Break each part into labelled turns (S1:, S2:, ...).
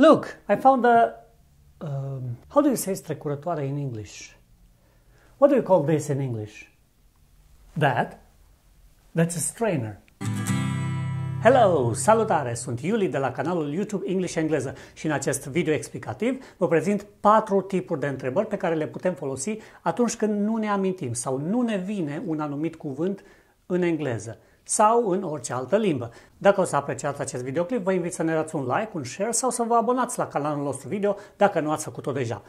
S1: Look, I found a. Um, how do you say strecurătoare in English? What do you call this in English? That? That's a strainer. Hello! Salutare! Sunt Iuli de la canalul YouTube English Engleză și în acest video explicativ vă prezint patru tipuri de întrebări pe care le putem folosi atunci când nu ne amintim sau nu ne vine un anumit cuvânt în engleză sau în orice altă limbă. Dacă o să apreciați acest videoclip, vă invit să ne dați un like, un share sau să vă abonați la canalul nostru video dacă nu ați făcut-o deja.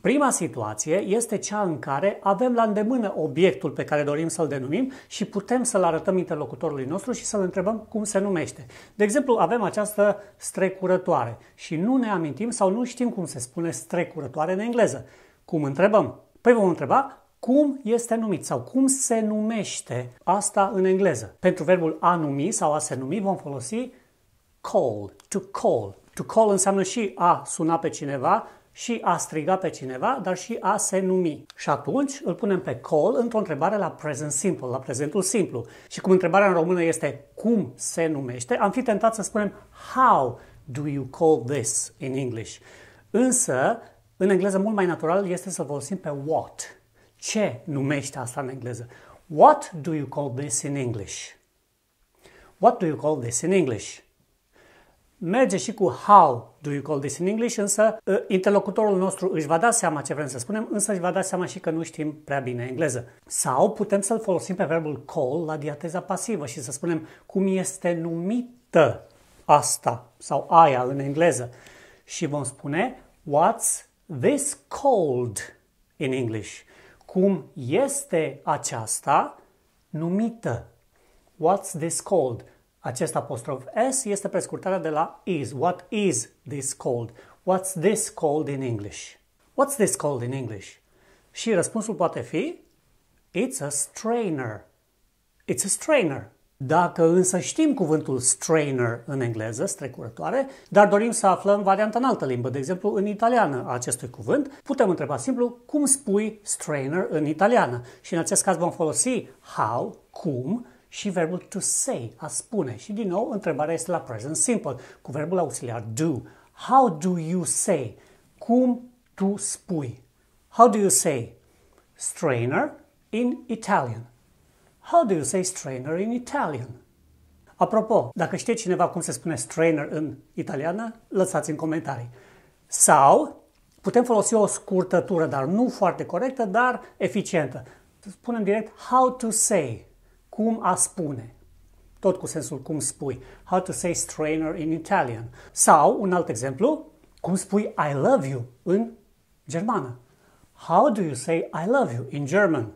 S1: Prima situație este cea în care avem la îndemână obiectul pe care dorim să-l denumim și putem să-l arătăm interlocutorului nostru și să-l întrebăm cum se numește. De exemplu, avem această strecurătoare și nu ne amintim sau nu știm cum se spune strecurătoare în engleză. Cum întrebăm? Păi vom întreba cum este numit sau cum se numește asta în engleză? Pentru verbul a numi sau a se numi vom folosi call, to call. To call înseamnă și a suna pe cineva, și a striga pe cineva, dar și a se numi. Și atunci îl punem pe call într-o întrebare la present simple, la prezentul simplu. Și cum întrebarea în română este cum se numește, am fi tentat să spunem how do you call this in English. Însă, în engleză mult mai natural este să folosim pe what. Ce numește asta în engleză? What do you call this in English? What do you call this in English? Merge și cu how do you call this in English, însă uh, interlocutorul nostru își va da seama ce vrem să spunem, însă își va da seama și că nu știm prea bine engleză. Sau putem să-l folosim pe verbul call la diateza pasivă și să spunem cum este numită asta sau aia în engleză. Și vom spune what's this called in English cum este aceasta numită. What's this called? Acest apostrof S este prescurtarea de la is. What is this called? What's this called in English? What's this called in English? Și răspunsul poate fi It's a strainer. It's a strainer. Dacă însă știm cuvântul strainer în engleză, strecurătoare, dar dorim să aflăm varianta în altă limbă, de exemplu în italiană a acestui cuvânt, putem întreba simplu cum spui strainer în italiană. Și în acest caz vom folosi how, cum, și verbul to say, a spune. Și din nou, întrebarea este la present simple, cu verbul auxiliar do. How do you say? Cum tu spui? How do you say strainer in Italian? How do you say strainer in Italian? Apropo, dacă știe cineva cum se spune strainer în italiană, lăsați în comentarii. Sau putem folosi o scurtătură, dar nu foarte corectă, dar eficientă. Spunem direct how to say, cum a spune. Tot cu sensul cum spui. How to say strainer in Italian. Sau, un alt exemplu, cum spui I love you în germană. How do you say I love you in German?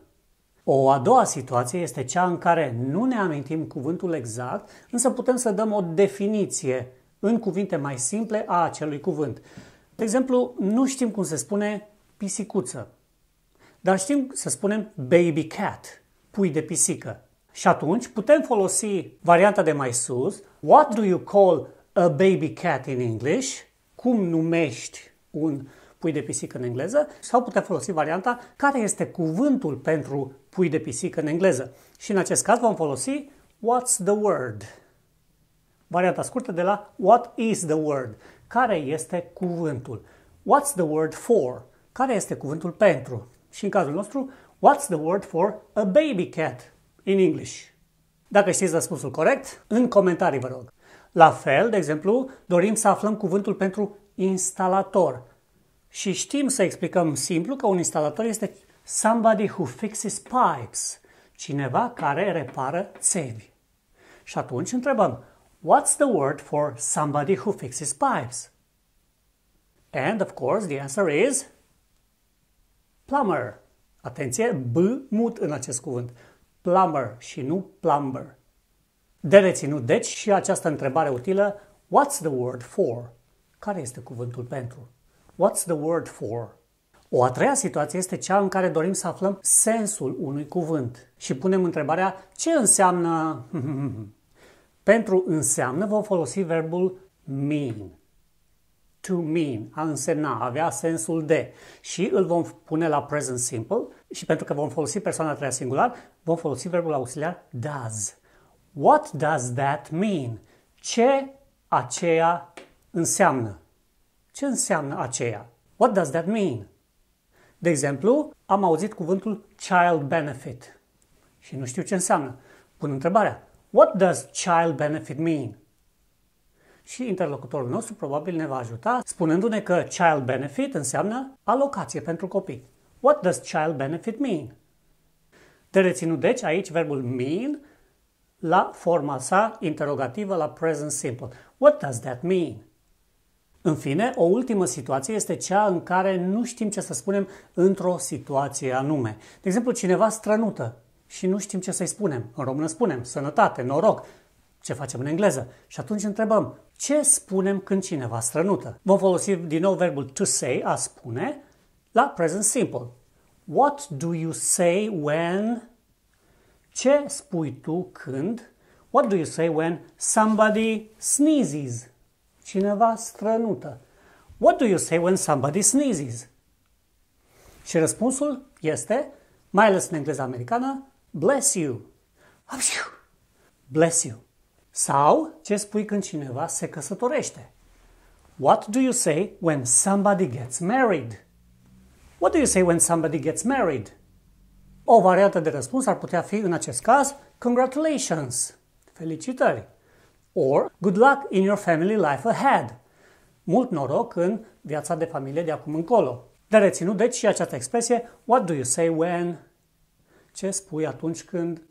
S1: O a doua situație este cea în care nu ne amintim cuvântul exact, însă putem să dăm o definiție în cuvinte mai simple a acelui cuvânt. De exemplu, nu știm cum se spune pisicuță, dar știm să spunem baby cat, pui de pisică. Și atunci putem folosi varianta de mai sus, what do you call a baby cat in English? Cum numești un pui de pisică în engleză sau putem folosi varianta care este cuvântul pentru pui de pisică în engleză. Și în acest caz vom folosi what's the word. Varianta scurtă de la what is the word. Care este cuvântul? What's the word for? Care este cuvântul pentru? Și în cazul nostru, what's the word for a baby cat in English? Dacă știți răspunsul corect, în comentarii vă rog. La fel, de exemplu, dorim să aflăm cuvântul pentru instalator. Și știm să explicăm simplu că un instalator este somebody who fixes pipes, cineva care repară țevi. Și atunci întrebăm, what's the word for somebody who fixes pipes? And of course the answer is plumber. Atenție, B mut în acest cuvânt. Plumber și nu plumber. De reținut, deci, și această întrebare utilă, what's the word for? Care este cuvântul pentru? What's the word for? O a treia situație este cea în care dorim să aflăm sensul unui cuvânt și punem întrebarea ce înseamnă... Pentru înseamnă vom folosi verbul mean. To mean, a însemna, a avea sensul de. Și îl vom pune la present simple și pentru că vom folosi persoana a treia singular, vom folosi verbul auxiliar does. What does that mean? Ce aceea înseamnă? Ce înseamnă aceea? What does that mean? De exemplu, am auzit cuvântul child benefit și nu știu ce înseamnă. Pun întrebarea, what does child benefit mean? Și interlocutorul nostru probabil ne va ajuta spunându-ne că child benefit înseamnă alocație pentru copii. What does child benefit mean? De reținut deci aici verbul mean la forma sa interogativă la present simple. What does that mean? În fine, o ultimă situație este cea în care nu știm ce să spunem într-o situație anume. De exemplu, cineva strănută și nu știm ce să-i spunem. În română spunem sănătate, noroc, ce facem în engleză. Și atunci întrebăm, ce spunem când cineva strănută? Vom folosi din nou verbul to say, a spune, la present simple. What do you say when? Ce spui tu când? What do you say when somebody sneezes? Cineva strănută. What do you say when somebody sneezes? Și răspunsul este, mai ales în engleză americană, bless you. Bless you. Sau ce spui când cineva se căsătorește? What do you say when somebody gets married? What do you say when somebody gets married? O variantă de răspuns ar putea fi, în acest caz, congratulations. Felicitări! or good luck in your family life ahead. Mult noroc în viața de familie de acum încolo. De reținut deci și această expresie, what do you say when? Ce spui atunci când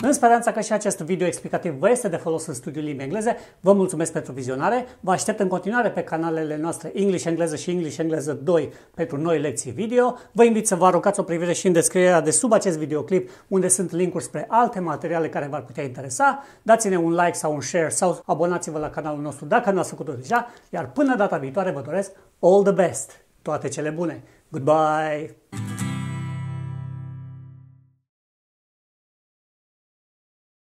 S1: în speranța că și acest video explicativ vă este de folos în studiul limbii engleze, vă mulțumesc pentru vizionare, vă aștept în continuare pe canalele noastre English Engleză și English Engleză 2 pentru noi lecții video. Vă invit să vă aruncați o privire și în descrierea de sub acest videoclip, unde sunt linkuri spre alte materiale care v-ar putea interesa. Dați-ne un like sau un share sau abonați-vă la canalul nostru dacă nu ați făcut-o deja, iar până data viitoare vă doresc all the best! Toate cele bune! Goodbye!